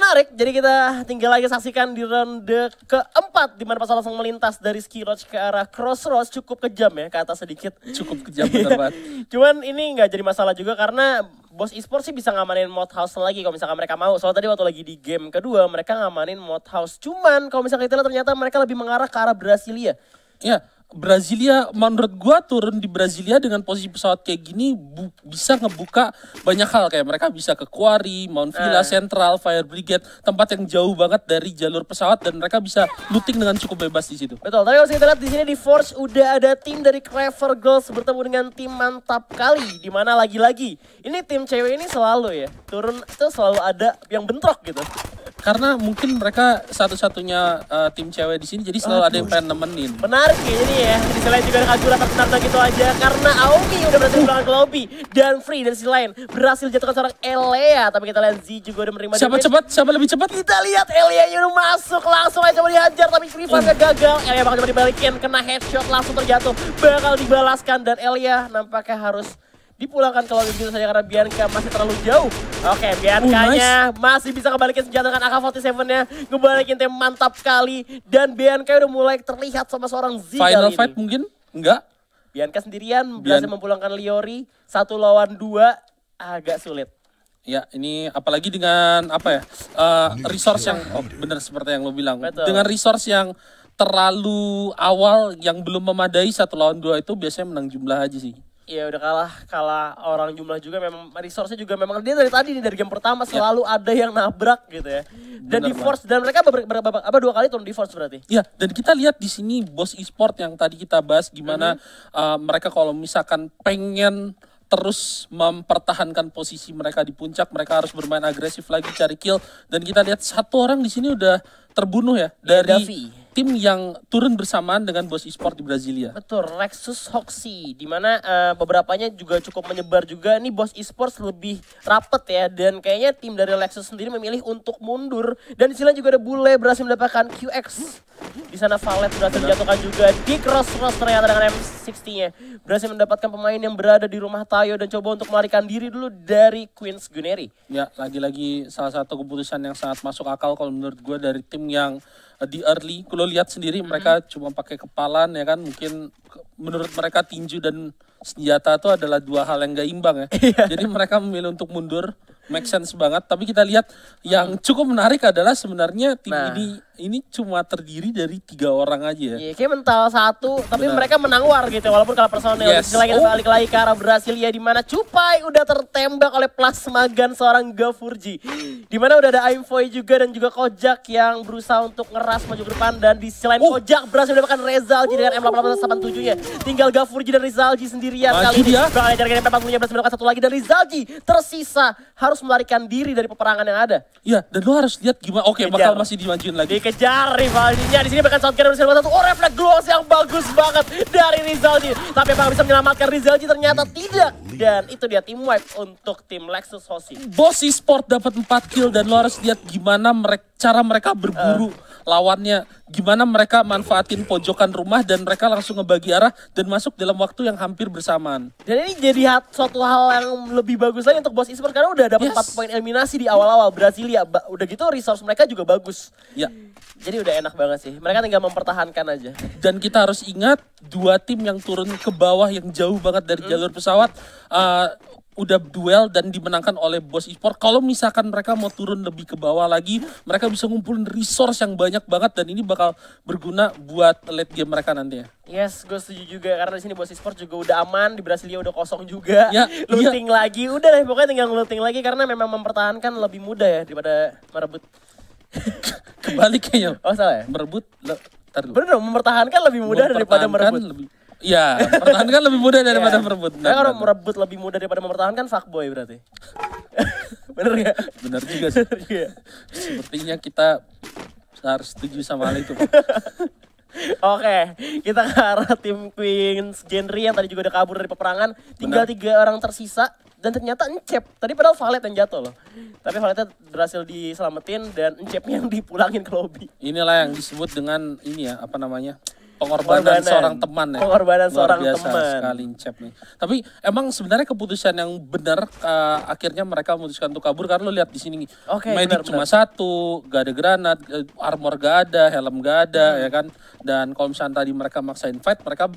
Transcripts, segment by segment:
menarik. Jadi kita tinggal lagi saksikan di ronde keempat di mana pasal langsung melintas dari ski lodge ke arah crossroads cukup kejam ya ke atas sedikit. Cukup kejam benar banget. Cuman ini nggak jadi masalah juga karena bos esports sih bisa ngamanin mod house lagi kalau misalkan mereka mau. Soalnya tadi waktu lagi di game kedua mereka ngamanin mod house. Cuman kalau misalkan kita lihat ternyata mereka lebih mengarah ke arah Brasilia. Ya, Brasilia menurut gua turun di Brasilia dengan posisi pesawat kayak gini bu, bisa ngebuka banyak hal kayak mereka bisa ke Quarry, Mount Villa, eh. Central, Fire Brigade, tempat yang jauh banget dari jalur pesawat dan mereka bisa looting dengan cukup bebas di situ. Betul. Tapi kalau kita lihat di sini di Force udah ada tim dari Clever Girls bertemu dengan tim mantap kali di mana lagi-lagi ini tim cewek ini selalu ya turun itu selalu ada yang bentrok gitu karena mungkin mereka satu-satunya uh, tim cewek di sini jadi selalu Aduh. ada yang pengen nemenin menarik ya ini ya di selain juga Kagura tertarta gitu aja karena Aoki udah berhasil melawan ke lobby dan Free dari sisi lain berhasil jatuhkan seorang Elea tapi kita lihat Z juga udah menerima siapa cepat siapa lebih cepat kita lihat Elea yang masuk langsung aja mau dihajar tapi Free hmm. Fire uh. gagal Elea bakal coba dibalikin kena headshot langsung terjatuh bakal dibalaskan dan Elea nampaknya harus dipulangkan ke lawan begitu saja karena Bianca masih terlalu jauh. Oke, okay, Bianca-nya oh, nice. masih bisa kebalikin senjata kan AK-47-nya. Ngebalikin tim mantap kali. Dan Bianca udah mulai terlihat sama seorang Z Final fight mungkin? Enggak. Bianca sendirian Bian... berhasil mempulangkan Liori. Satu lawan dua agak sulit. Ya, ini apalagi dengan apa ya? Uh, resource yang oh, benar seperti yang lo bilang. Betul. Dengan resource yang terlalu awal yang belum memadai satu lawan dua itu biasanya menang jumlah aja sih ya udah kalah kalah orang jumlah juga memang resource-nya juga memang dia dari tadi dari game pertama ya. selalu yeah. ada yang nabrak gitu ya. Dan di force dan mereka beberapa apa dua kali turun di force berarti. Iya, dan kita lihat di sini bos e-sport yang tadi kita bahas gimana mm -hmm. uh, mereka kalau misalkan pengen terus mempertahankan posisi mereka di puncak, mereka harus bermain agresif lagi cari kill dan kita lihat satu orang di sini udah terbunuh ya iya, dari tim yang turun bersamaan dengan bos e-sport di Brasilia. Betul, Lexus Hoxie, di mana uh, beberapanya juga cukup menyebar juga. Ini bos e-sports lebih rapet ya, dan kayaknya tim dari Lexus sendiri memilih untuk mundur. Dan di juga ada Bule berhasil mendapatkan QX di sana Valet berhasil dijatuhkan juga di cross cross ternyata dengan M60-nya. Berhasil mendapatkan pemain yang berada di rumah Tayo dan coba untuk melarikan diri dulu dari Queens Guneri Ya, lagi-lagi salah satu keputusan yang sangat masuk akal kalau menurut gue dari tim yang eh, di early. Kalau lihat sendiri mm -hmm. mereka mm-hmm. cuma pakai kepalan ya kan, mungkin menurut mereka tinju dan senjata itu adalah dua hal yang gak imbang ya. Iya. Jadi mereka memilih untuk mundur, make sense banget. Tapi kita lihat yang cukup menarik adalah sebenarnya tim nah. ini ini cuma terdiri dari tiga orang aja ya. Iya, kayak mental satu, tapi Benar. mereka menang war gitu. Ya, walaupun kalau personel yes. jelek oh. balik lagi ke arah ya di mana Cupai udah tertembak oleh plasma gun seorang Gafurji. Di mana udah ada Aimfoy juga dan juga Kojak yang berusaha untuk ngeras maju ke depan dan di selain oh. Kojak berhasil mendapatkan Rezal jadi dengan M8887 majunya. Tinggal Gafurji dan Rizalji sendirian kali dia. ini. Kalau ada yang memang punya satu lagi. Dan Rizalji tersisa harus melarikan diri dari peperangan yang ada. Iya, dan lu harus lihat gimana. Oke, okay, bakal masih dimajuin lagi. Dikejar rivalnya. Di sini bahkan shotgun berhasil satu. Oh, refleks glowance yang bagus banget dari Rizalji. Tapi apakah bisa menyelamatkan Rizalji? Ternyata tidak. Dan itu dia tim wipe untuk tim Lexus Hoshi. Bossy Sport dapat 4 kill dan lu harus lihat gimana mereka, cara mereka berburu. Uh lawannya gimana mereka manfaatin pojokan rumah dan mereka langsung ngebagi arah dan masuk dalam waktu yang hampir bersamaan. Dan ini jadi satu suatu hal yang lebih bagus lagi untuk bos esports karena udah dapat yes. 4 poin eliminasi di awal-awal Brasilia. Udah gitu resource mereka juga bagus. Ya. Jadi udah enak banget sih. Mereka tinggal mempertahankan aja. Dan kita harus ingat dua tim yang turun ke bawah yang jauh banget dari hmm. jalur pesawat uh, udah duel dan dimenangkan oleh bos e-sport. Kalau misalkan mereka mau turun lebih ke bawah lagi, mereka bisa ngumpulin resource yang banyak banget dan ini bakal berguna buat late game mereka nanti ya Yes, gue setuju juga karena di sini bos e-sport juga udah aman, di Brasilia udah kosong juga. Ya, iya. looting iya. lagi, udah lah pokoknya tinggal looting lagi karena memang mempertahankan lebih mudah ya daripada merebut. Kebalik kayaknya. Oh salah ya? Merebut, ntar Bener dong, mempertahankan lebih mudah daripada merebut. Lebih Ya, mempertahankan lebih mudah daripada yeah. merebut. Nah, kalau merebut lebih mudah daripada mempertahankan fuckboy berarti. Bener ya? Bener juga sih. Sepertinya kita harus setuju sama hal itu. Oke, okay, kita ke arah tim Queens Genre yang tadi juga udah kabur dari peperangan. Tinggal Bener. tiga orang tersisa dan ternyata Encep. Tadi padahal Valet yang jatuh loh. Tapi Valetnya berhasil diselamatin dan Encepnya yang dipulangin ke lobby. Inilah yang disebut dengan ini ya, apa namanya? pengorbanan, pengorbanan seorang teman ya. Pengorbanan Luar seorang biasa teman. sekali Incep nih. Tapi emang sebenarnya keputusan yang benar uh, akhirnya mereka memutuskan untuk kabur karena lo lihat di sini okay, medik cuma benar. satu, gak ada granat, eh, armor gak ada, helm gak ada hmm. ya kan. Dan kalau misalnya tadi mereka maksain fight, mereka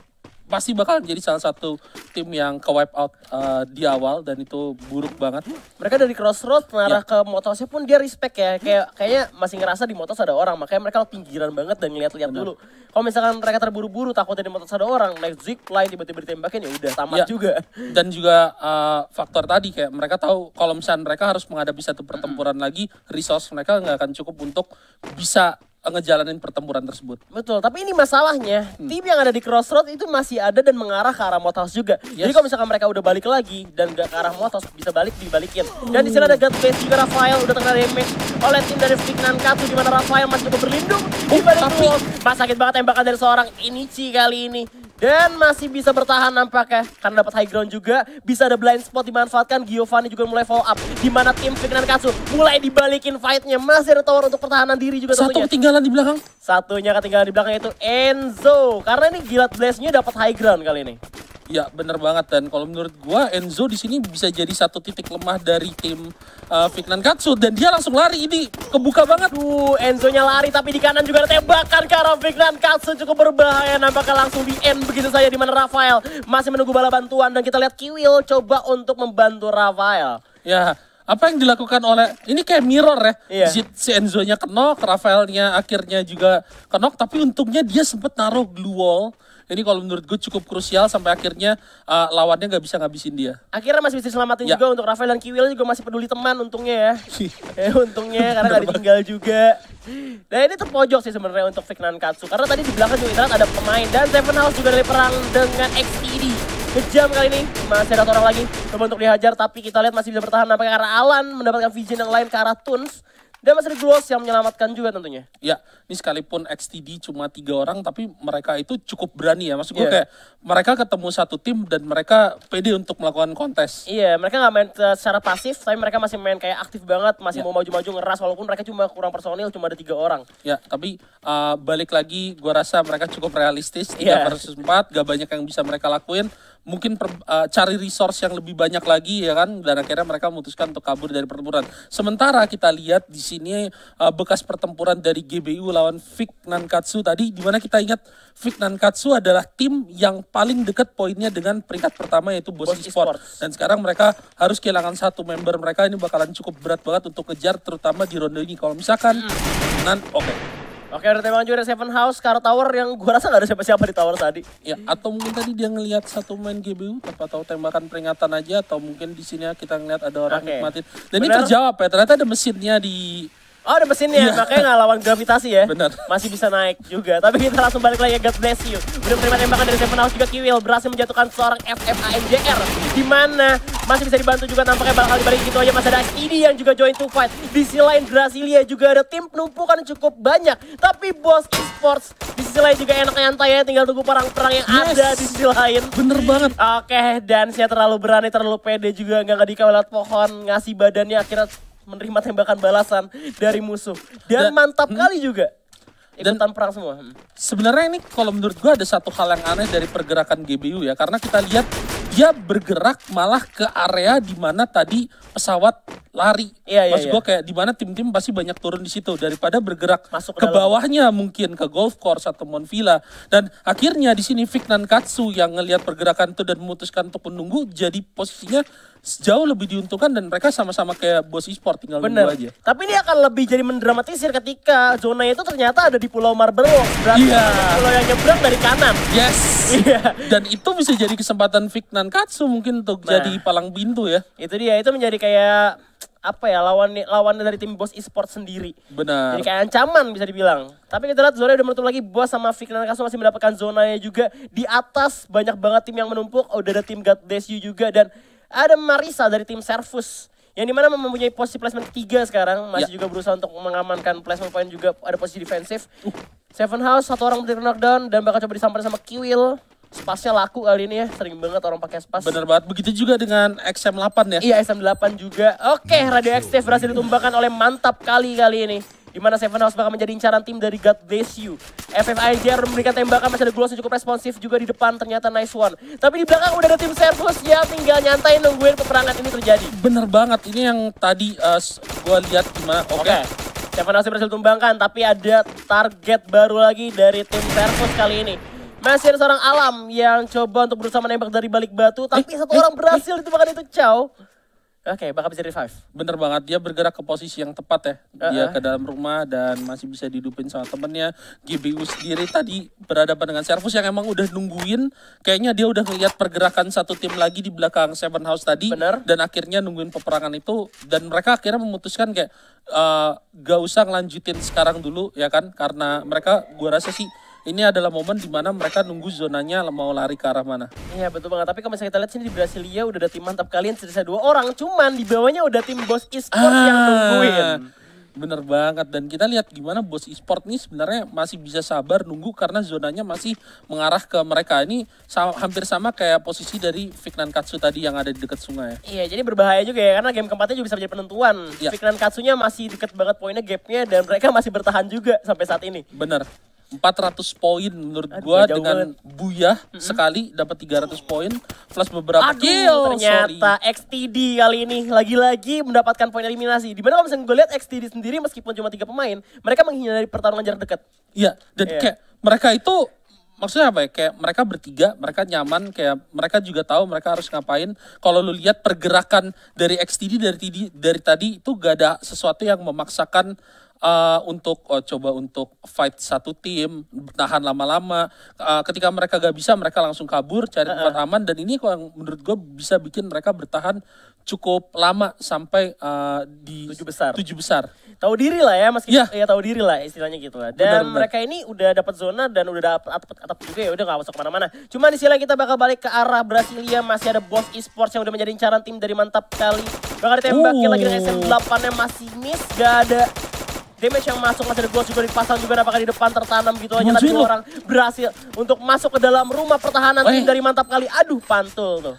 pasti bakal jadi salah satu tim yang ke wipe out uh, di awal dan itu buruk banget. Mereka dari crossroad mengarah yeah. ke motosnya pun dia respect ya. Kayak kayaknya masih ngerasa di motos ada orang, makanya mereka pinggiran banget dan ngeliat-liat dulu. Kalau misalkan mereka terburu-buru takutnya di motos ada orang, zig lain tiba-tiba ditembakin ya udah tamat yeah. juga. Dan juga uh, faktor tadi kayak mereka tahu kalau misalnya mereka harus menghadapi satu pertempuran mm -hmm. lagi, resource mereka nggak akan cukup untuk bisa ngejalanin pertempuran tersebut. Betul, tapi ini masalahnya hmm. tim yang ada di crossroad itu masih ada dan mengarah ke arah Mothouse juga. Yes. Jadi kalau misalkan mereka udah balik lagi dan gak ke arah Mothouse bisa balik dibalikin. Dan di sana ada God Face juga Rafael udah terkena damage oleh tim dari Fignan Katsu di mana Rafael masih cukup berlindung oh, di tapi... sakit banget tembakan dari seorang Inichi kali ini. Dan masih bisa bertahan nampaknya karena dapat high ground juga. Bisa ada blind spot dimanfaatkan. Giovanni juga mulai follow up. Di mana tim Vick dan Katsu mulai dibalikin fightnya. Masih ada tower untuk pertahanan diri juga Satu ketinggalan di belakang. Satunya ketinggalan di belakang itu Enzo. Karena ini Gilat Blaze-nya dapat high ground kali ini. Ya bener banget dan kalau menurut gua Enzo di sini bisa jadi satu titik lemah dari tim uh, eh, Fitnan Katsu dan dia langsung lari ini kebuka banget. Uh Enzonya lari tapi di kanan juga ada tembakan ke arah Fitnan Katsu cukup berbahaya nampaknya langsung di end begitu saja di mana Rafael masih menunggu bala bantuan dan kita lihat Kiwil coba untuk membantu Rafael. Ya apa yang dilakukan oleh ini kayak mirror ya iya. si Enzo-nya kenok, nya akhirnya juga kenok tapi untungnya dia sempat naruh glue wall ini kalau menurut gue cukup krusial sampai akhirnya uh, lawannya nggak bisa ngabisin dia. Akhirnya masih bisa selamatin ya. juga untuk Rafael dan Kiwil juga masih peduli teman untungnya ya. eh, untungnya karena nggak ditinggal juga. Nah ini terpojok sih sebenarnya untuk Fiknan Katsu karena tadi di belakang juga terlihat ada pemain dan Seven House juga dari perang dengan XPD. Kejam kali ini, masih ada orang lagi coba untuk dihajar tapi kita lihat masih bisa bertahan apakah karena Alan mendapatkan vision yang lain ke arah Tuns dan masih ada yang menyelamatkan juga tentunya. Ya, ini sekalipun XTD cuma tiga orang, tapi mereka itu cukup berani ya. Maksud gue iya. yeah. kayak mereka ketemu satu tim dan mereka pede untuk melakukan kontes. Iya, yeah, mereka nggak main eh, secara pasif, tapi mereka masih main kayak aktif banget, masih yeah. mau maju-maju ngeras walaupun mereka cuma kurang personil, cuma ada tiga orang. Ya, yeah, tapi uh, balik lagi, gue rasa mereka cukup realistis. Tiga yeah. versus empat, gak banyak yang bisa mereka lakuin mungkin per, uh, cari resource yang lebih banyak lagi ya kan dan akhirnya mereka memutuskan untuk kabur dari pertempuran. Sementara kita lihat di sini uh, bekas pertempuran dari GBU lawan Vic Nankatsu tadi di mana kita ingat Vic Nankatsu adalah tim yang paling dekat poinnya dengan peringkat pertama yaitu Boss, Sport Esports. Esports. Dan sekarang mereka harus kehilangan satu member mereka ini bakalan cukup berat banget untuk kejar terutama di ronde ini kalau misalkan hmm. nan oke. Okay Oke, ada tembakan juga Seven House, Car Tower yang gua rasa gak ada siapa-siapa di tower tadi. Ya, atau mungkin tadi dia ngelihat satu main GBU apa tahu tembakan peringatan aja atau mungkin di sini ya kita ngeliat ada orang okay. nikmatin. Dan Bener. ini terjawab ya, ternyata ada mesinnya di Oh ada mesinnya, iya. makanya nggak lawan gravitasi ya. Benar. Masih bisa naik juga. Tapi kita langsung balik lagi ya, God bless you. Udah terima tembakan dari Seven House juga Kiwil. Berhasil menjatuhkan seorang FFAMJR. Dimana masih bisa dibantu juga tampaknya bakal dibalik gitu aja. Masih ada ini yang juga join to fight. Di sisi lain Brasilia juga ada tim penumpukan cukup banyak. Tapi bos esports di sisi lain juga enak nyantai ya. Tinggal tunggu perang-perang yang yes. ada di sisi lain. Bener banget. Oke, okay, dan saya terlalu berani, terlalu pede juga. Nggak lewat pohon, ngasih badannya akhirnya menerima tembakan balasan dari musuh dan, dan mantap hmm. kali juga ikutan dan perang semua. Hmm. Sebenarnya ini kalau menurut gua ada satu hal yang aneh dari pergerakan GBU ya karena kita lihat dia bergerak malah ke area di mana tadi pesawat lari. Iya, iya Maksud iya, gue kayak di mana tim-tim pasti banyak turun di situ daripada bergerak Masuk ke, ke bawahnya mungkin ke golf course atau mon Villa. Dan akhirnya di sini Fiknan Katsu yang ngelihat pergerakan itu dan memutuskan untuk menunggu jadi posisinya jauh lebih diuntungkan dan mereka sama-sama kayak bos e-sport tinggal Bener. nunggu aja. Tapi ini akan lebih jadi mendramatisir ketika zona itu ternyata ada di Pulau Marble Iya. pulau yang nyebrang dari kanan. Yes. Iya. dan itu bisa jadi kesempatan Fiknan Katsu mungkin untuk nah, jadi palang pintu ya. Itu dia, itu menjadi kayak apa ya lawan lawan dari tim bos esports sendiri. Benar. Jadi kayak ancaman bisa dibilang. Tapi kita lihat Zora udah menutup lagi bos sama Vic Kasu masih mendapatkan zonanya juga di atas banyak banget tim yang menumpuk. Oh, udah ada tim God Bless You juga dan ada Marisa dari tim Servus yang dimana mempunyai posisi placement ketiga sekarang masih ya. juga berusaha untuk mengamankan placement point juga ada posisi defensif uh. Seven House satu orang berdiri knockdown dan bakal coba disamperin sama Kiwil spasnya laku kali ini ya sering banget orang pakai spas bener banget begitu juga dengan XM8 ya iya XM8 juga oke hmm, Radio iya, XT iya. berhasil ditumbangkan oleh mantap kali kali ini di mana Seven House bakal menjadi incaran tim dari God Bless You. FFIJR memberikan tembakan masih ada Gloss yang cukup responsif juga di depan ternyata nice one. Tapi di belakang udah ada tim Servus ya tinggal nyantai nungguin peperangan ini terjadi. Bener banget ini yang tadi uh, eh, gue lihat gimana. Oke. Okay. Okay. Seven House berhasil tumbangkan tapi ada target baru lagi dari tim Servus kali ini. Masih ada seorang alam yang coba untuk berusaha menembak dari balik batu, eh, tapi satu eh, orang eh. berhasil di itu itu Chow. Oke, okay, bakal bisa revive. Bener banget, dia bergerak ke posisi yang tepat ya. Dia uh -huh. ke dalam rumah dan masih bisa didupin sama temennya. GBU sendiri tadi berhadapan dengan Servus yang emang udah nungguin. Kayaknya dia udah ngeliat pergerakan satu tim lagi di belakang Seven House tadi. Bener. Dan akhirnya nungguin peperangan itu. Dan mereka akhirnya memutuskan kayak, uh, gak usah ngelanjutin sekarang dulu ya kan. Karena mereka, gua rasa sih ini adalah momen di mana mereka nunggu zonanya mau lari ke arah mana. Iya betul banget. Tapi kalau misalnya kita lihat sini di Brasilia udah ada tim mantap kalian sisa dua orang, cuman di bawahnya udah tim bos e ah, yang nungguin. Bener banget dan kita lihat gimana bos e-sport ini sebenarnya masih bisa sabar nunggu karena zonanya masih mengarah ke mereka ini sama, hampir sama kayak posisi dari Fiknan Katsu tadi yang ada di dekat sungai. Iya jadi berbahaya juga ya karena game keempatnya juga bisa menjadi penentuan. Ya. Fiknan Katsunya masih deket banget poinnya gapnya dan mereka masih bertahan juga sampai saat ini. Bener. 400 poin menurut Aduh, gua dengan banget. buyah mm -hmm. sekali dapat 300 poin plus beberapa Aduh, kill. Ternyata Sorry. XTD kali ini lagi-lagi mendapatkan poin eliminasi. Di mana kalau misalnya gue lihat XTD sendiri meskipun cuma tiga pemain, mereka menghindari pertarungan jarak dekat. Iya, dan yeah. kayak mereka itu maksudnya apa ya kayak mereka bertiga mereka nyaman kayak mereka juga tahu mereka harus ngapain kalau lu lihat pergerakan dari XTD dari TD dari tadi itu gak ada sesuatu yang memaksakan uh, untuk uh, coba untuk fight satu tim, bertahan lama-lama. Uh, ketika mereka gak bisa, mereka langsung kabur cari uh -uh. tempat aman dan ini yang menurut gue bisa bikin mereka bertahan cukup lama sampai uh, di tujuh besar. Tujuh besar. Tahu diri lah ya, meski yeah. ya iya, tahu diri lah istilahnya gitu lah. Dan benar, benar. mereka ini udah dapat zona dan udah dapat atap, atap juga ya, udah gak masuk kemana-mana. Cuma di sini kita bakal balik ke arah Brasilia, masih ada bos esports yang udah menjadi incaran tim dari mantap kali. Bakal ditembakin uh. lagi dengan SM8 yang masih miss, gak ada Damage yang masuk masih ada gua juga dipasang juga apakah di depan tertanam gitu aja tapi orang berhasil untuk masuk ke dalam rumah pertahanan tim dari mantap kali. Aduh pantul tuh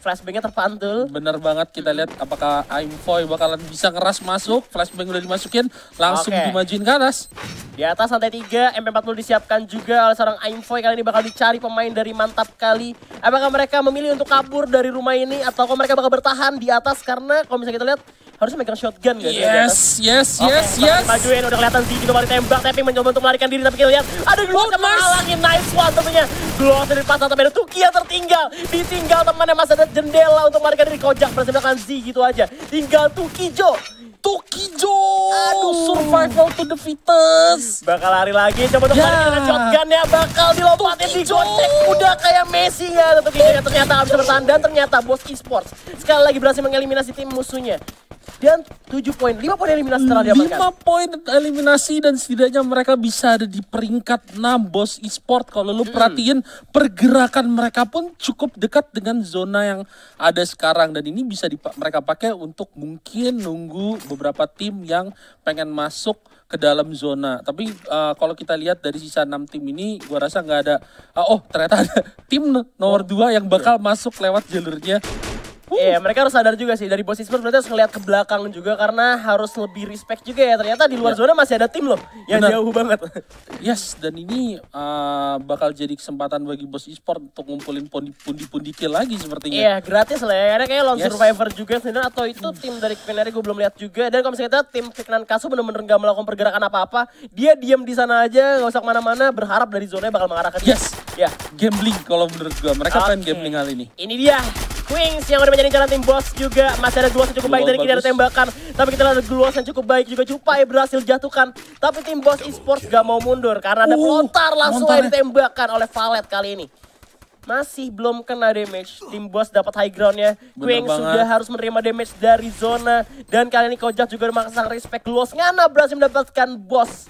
flashbangnya terpantul. Bener banget kita lihat apakah Aimfoy bakalan bisa keras masuk. Flashbang udah dimasukin, langsung okay. dimajuin ke atas. Di atas lantai tiga MP40 disiapkan juga oleh seorang Aimfoy. Kali ini bakal dicari pemain dari mantap kali. Apakah mereka memilih untuk kabur dari rumah ini atau mereka bakal bertahan di atas karena kalau misalnya kita lihat Harusnya megang shotgun guys. Yes, yes, yes, okay, yes. Majuin udah kelihatan sih gitu, balik tembak tapi mencoba untuk melarikan diri tapi kita lihat ada dua yang menghalangi nice one tentunya. Glow dari pasang tapi ada Tuki yang tertinggal. Ditinggal temannya masih ada jendela untuk melarikan diri kojak bersebelakan Z gitu aja. Tinggal Tuki Jo. Tuki Jo. Aduh, survival to the fittest. Bakal lari lagi, coba untuk yeah. melarikan shotgun ya. Bakal dilompatin, digocek. Udah kayak Messi ya. Tentu ternyata harus bertahan dan ternyata bos esports. Sekali lagi berhasil mengeliminasi tim musuhnya dan 7 poin. 5 poin eliminasi telah dia 5 poin eliminasi dan setidaknya mereka bisa ada di peringkat 6 bos e-sport. Kalau lu hmm. pergerakan mereka pun cukup dekat dengan zona yang ada sekarang. Dan ini bisa mereka pakai untuk mungkin nunggu beberapa tim yang pengen masuk ke dalam zona. Tapi uh, kalau kita lihat dari sisa 6 tim ini, gua rasa nggak ada. Uh, oh ternyata ada tim nomor 2 yang bakal masuk lewat jalurnya Iya, yeah, mereka harus sadar juga sih dari bos Spurs berarti harus ngelihat ke belakang juga karena harus lebih respect juga ya. Ternyata di luar yeah. zona masih ada tim loh yang Bener. jauh banget. Yes, dan ini uh, bakal jadi kesempatan bagi bos e untuk ngumpulin pundi-pundi kill lagi sepertinya. Iya, yeah, gratis lah ya. Karena kayak long yes. survivor juga sebenarnya atau itu tim dari Queen gue belum lihat juga. Dan kalau misalnya kita tim Kiknan Kasu benar-benar nggak melakukan pergerakan apa-apa. Dia diam di sana aja, nggak usah kemana-mana. Berharap dari zona bakal mengarah ke Yes, ya. Yeah. Gambling kalau menurut gue. Mereka okay. pengen gambling hal ini. Ini dia Wings yang udah menjadi jalan tim bos juga masih ada Gluos yang cukup baik dari kiri tembakan tapi kita lihat Gluos yang cukup baik juga Cupai berhasil jatuhkan tapi tim bos esports gak mau mundur karena ada pelontar uh, langsung yang ditembakkan oleh Valet kali ini masih belum kena damage. Tim bos dapat high groundnya. Queen sudah harus menerima damage dari zona. Dan kali ini Kojak juga memaksa respect Glos. Ngana berhasil mendapatkan boss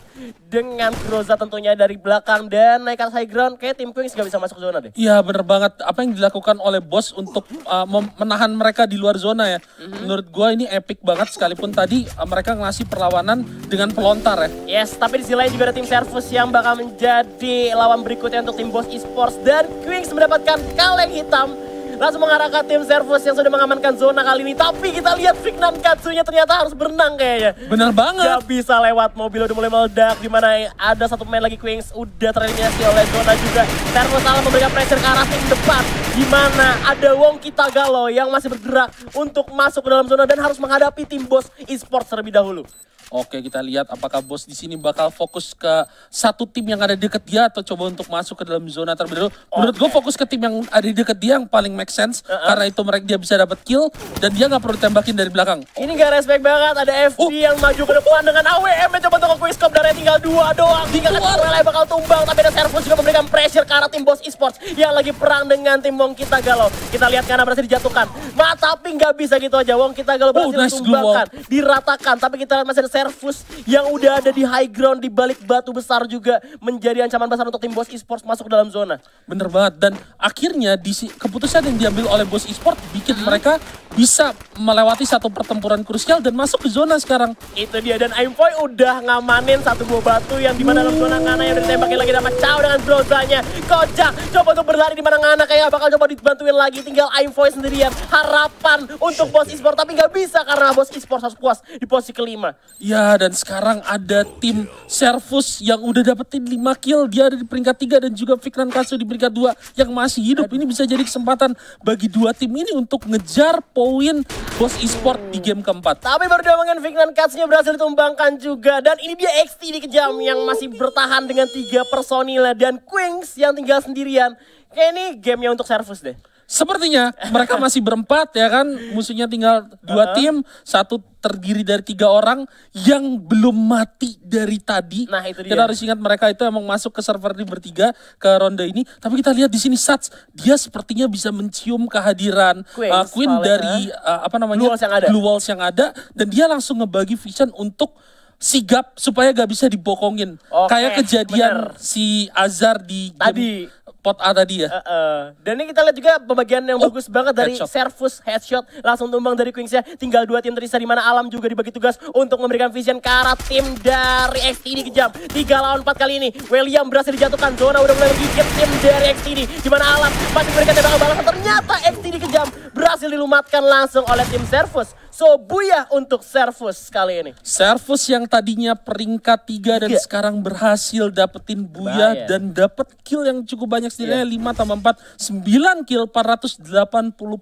dengan Groza tentunya dari belakang dan naikkan high ground kayak tim Queens gak bisa masuk zona deh. Iya bener banget apa yang dilakukan oleh bos untuk uh, menahan mereka di luar zona ya. Mm-hmm. Menurut gue ini epic banget sekalipun tadi uh, mereka ngasih perlawanan dengan pelontar ya. Yes, tapi di sisi lain juga ada tim Servus yang bakal menjadi lawan berikutnya untuk tim bos esports dan Queens mendapatkan kaleng hitam langsung mengarah ke tim Servus yang sudah mengamankan zona kali ini. Tapi kita lihat Vignan Katsunya ternyata harus berenang kayaknya. Benar banget. Gak bisa lewat mobil udah mulai meledak. Dimana ada satu main lagi Queens udah tereliminasi oleh zona juga. Servus salah memberikan pressure ke arah tim depan. Dimana ada Wong kita galau yang masih bergerak untuk masuk ke dalam zona dan harus menghadapi tim bos esports terlebih dahulu. Oke, kita lihat apakah bos di sini bakal fokus ke satu tim yang ada deket dia atau coba untuk masuk ke dalam zona terlebih dahulu. Menurut gue fokus ke tim yang ada deket dia yang paling make sense uh -uh. karena itu mereka dia bisa dapat kill dan dia nggak perlu tembakin dari belakang. Ini gak respect banget ada FD uh. Oh. yang maju ke depan dengan AWM yang coba untuk quick darinya dari tinggal dua doang. Tinggal Relay bakal tumbang tapi ada Servus juga memberikan pressure ke arah tim bos esports yang lagi perang dengan tim Wong kita galau. Kita lihat karena berhasil dijatuhkan. Ma tapi nggak bisa gitu aja Wong kita galau oh, berhasil oh, nice tumbangkan, diratakan tapi kita lihat masih ada Servus yang udah ada di high ground di balik batu besar juga menjadi ancaman besar untuk tim Bos Esports masuk ke dalam zona. Bener banget dan akhirnya di keputusan yang diambil oleh Bos Esports bikin hmm. mereka bisa melewati satu pertempuran krusial dan masuk ke zona sekarang. Itu dia dan Aimfoy udah ngamanin satu buah batu yang di mana dalam zona Ngana yang ditembakin lagi sama Chao dengan brozanya. Kocak, coba untuk berlari di mana Ngana kayak bakal coba dibantuin lagi tinggal Aimfoy sendirian. Harapan untuk Bos Esports tapi nggak bisa karena Bos Esports harus puas di posisi kelima. Ya dan sekarang ada tim Servus yang udah dapetin 5 kill. Dia ada di peringkat 3 dan juga Fikran Kasu di peringkat 2 yang masih hidup. Ini bisa jadi kesempatan bagi dua tim ini untuk ngejar poin bos e-sport di game keempat. Tapi baru diomongin Fikran nya berhasil ditumbangkan juga. Dan ini dia XT kejam yang masih bertahan dengan tiga personil dan Queens yang tinggal sendirian. Kayak ini gamenya untuk Servus deh. Sepertinya mereka masih berempat ya kan, musuhnya tinggal dua uh -huh. tim, satu terdiri dari tiga orang yang belum mati dari tadi. Nah itu dia. Kita harus ingat mereka itu emang masuk ke server di bertiga ke ronde ini. Tapi kita lihat di sini Sats dia sepertinya bisa mencium kehadiran uh, Queen, uh, Queen dari ya. uh, apa namanya Blue Walls yang ada. Blue Walls yang ada dan dia langsung ngebagi vision untuk sigap supaya gak bisa dibokongin. Okay, Kayak kejadian bener. si Azar di game, spot A tadi ya. Uh, uh. Dan ini kita lihat juga pembagian yang oh, bagus banget dari headshot. Servus headshot langsung tumbang dari ya. Tinggal dua tim tersisa di mana Alam juga dibagi tugas untuk memberikan vision ke arah tim dari XT ini kejam. Tiga lawan empat kali ini. William berhasil dijatuhkan. Zona udah mulai menggigit tim dari XT ini. Di mana Alam masih memberikan tembakan balasan. Ternyata XT ini kejam berhasil dilumatkan langsung oleh tim Servus. So buyah untuk Servus kali ini. Servus yang tadinya peringkat 3 dan yeah. sekarang berhasil dapetin buyah dan dapet kill yang cukup banyak setidaknya yeah. 5 tambah 4 9 kill 480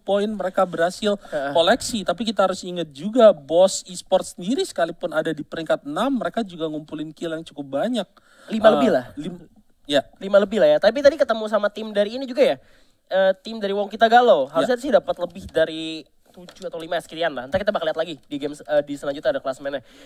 poin mereka berhasil uh. koleksi. Tapi kita harus ingat juga bos Esports sendiri sekalipun ada di peringkat 6 mereka juga ngumpulin kill yang cukup banyak. 5 uh, lebih eh, lah. Lim Ya. Lima lebih lah ya. Tapi tadi ketemu sama tim dari ini juga ya. Uh, tim dari Wong Kita Galo Harusnya ya. sih dapat lebih dari 7 atau 5 sekian lah. nanti kita bakal lihat lagi di game uh, eh, di selanjutnya ada klasmennya.